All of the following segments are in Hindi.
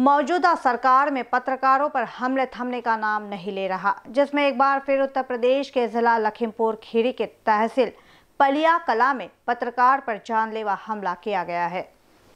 मौजूदा सरकार में पत्रकारों पर हमले थमने का नाम नहीं ले रहा जिसमें एक बार फिर उत्तर प्रदेश के जिला लखीमपुर खीरी के तहसील पलिया कला में पत्रकार पर जानलेवा हमला किया गया है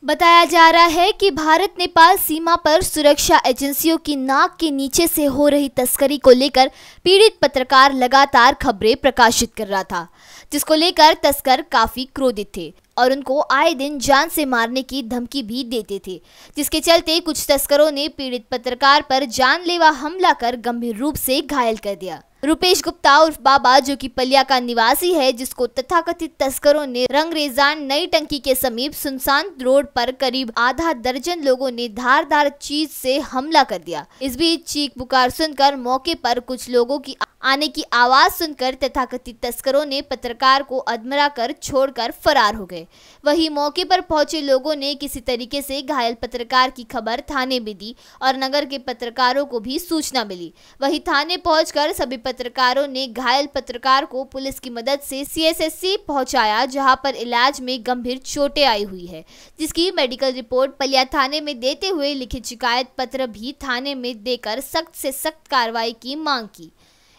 बताया जा रहा है कि भारत नेपाल सीमा पर सुरक्षा एजेंसियों की नाक के नीचे से हो रही तस्करी को लेकर पीड़ित पत्रकार लगातार खबरें प्रकाशित कर रहा था जिसको लेकर तस्कर काफी क्रोधित थे और उनको आए दिन जान से मारने की धमकी भी देते थे जिसके चलते कुछ तस्करों ने पीड़ित पत्रकार पर जानलेवा हमला कर गंभीर रूप से घायल कर दिया रुपेश गुप्ता उर्फ बाबा जो कि पलिया का निवासी है जिसको तथाकथित तस्करों ने रंगरेजान नई टंकी के समीप सुनसान रोड पर करीब आधा दर्जन लोगों ने धारदार चीज से हमला कर दिया इस बीच चीख पुकार सुनकर मौके पर कुछ लोगों की आने की आवाज सुनकर तथाकथित तस्करों ने पत्रकार को अधमरा कर छोड़कर फरार हो गए वहीं मौके पर पहुंचे लोगों ने किसी तरीके से घायल पत्रकार की खबर थाने में दी और नगर के पत्रकारों को भी सूचना मिली वहीं थाने पहुंचकर सभी पत्रकारों ने घायल पत्रकार को पुलिस की मदद से सीएसएससी पहुंचाया जहां पर इलाज में गंभीर चोटें आई हुई है जिसकी मेडिकल रिपोर्ट पलिया थाने में देते हुए लिखित शिकायत पत्र भी थाने में देकर सख्त से सख्त कार्रवाई की मांग की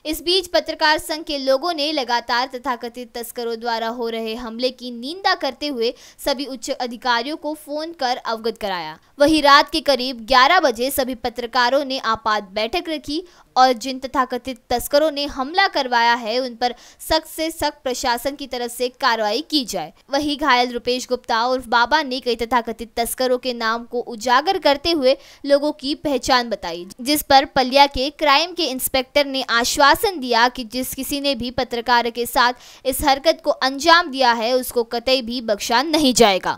इस बीच पत्रकार संघ के लोगों ने लगातार तथाकथित तस्करों द्वारा हो रहे हमले की निंदा करते हुए सभी उच्च अधिकारियों को फोन कर अवगत कराया वही रात के करीब 11 बजे सभी पत्रकारों ने आपात बैठक रखी और जिन तथाकथित तस्करों ने हमला करवाया है उन पर सख्त से सख्त प्रशासन की तरफ से कार्रवाई की जाए वही घायल रुपेश गुप्ता और बाबा ने कई तथाकथित तस्करों के नाम को उजागर करते हुए लोगों की पहचान बताई जिस पर पलिया के क्राइम के इंस्पेक्टर ने आश्वासन आश्वासन दिया कि जिस किसी ने भी पत्रकार के साथ इस हरकत को अंजाम दिया है उसको कतई भी बख्शा नहीं जाएगा